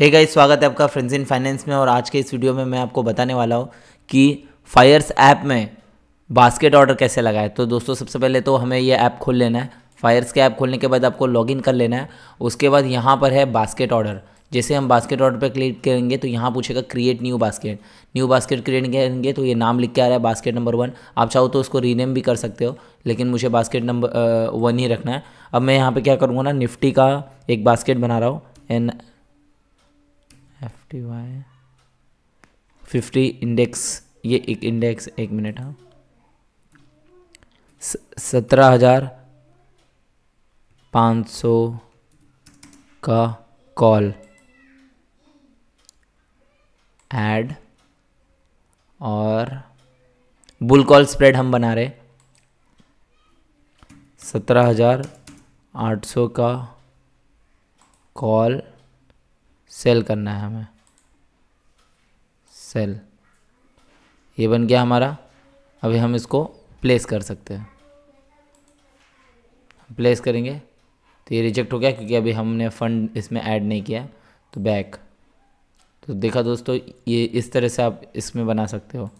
hey guys स्वागत है आपका फ्रेंड्स इन फाइनेंस में और आज के इस वीडियो में मैं आपको बताने वाला हूँ कि फायर्स ऐप में बास्केट ऑर्डर कैसे लगाए तो दोस्तों सबसे पहले तो हमें ये ऐप खोल लेना है फायर्स के ऐप खोलने के बाद आपको लॉगिन कर लेना है उसके बाद यहाँ पर है बास्केट ऑर्डर जैसे हम बास्केट ऑर्डर पर क्लिक करेंगे तो यहाँ पूछेगा create new basket new basket create करेंगे तो ये नाम लिख के आ रहा है बास्केट नंबर वन आप चाहो तो उसको रीनेम भी कर सकते हो लेकिन मुझे बास्केट नंबर वन ही रखना है अब मैं यहाँ पर क्या करूँगा ना निफ्टी का एक बास्केट बना रहा हूँ and F T Y fifty index ये एक इंडेक्स एक मिनट हाँ सत्रह हज़ार पाँच सौ का कॉल एड और बुल कॉल स्प्रेड हम बना रहे सत्रह हज़ार आठ सौ का कॉल सेल करना है हमें सेल ये बन गया हमारा अभी हम इसको प्लेस कर सकते हैं प्लेस करेंगे तो ये रिजेक्ट हो गया क्योंकि अभी हमने फ़ंड इसमें ऐड नहीं किया तो बैक तो देखा दोस्तों ये इस तरह से आप इसमें बना सकते हो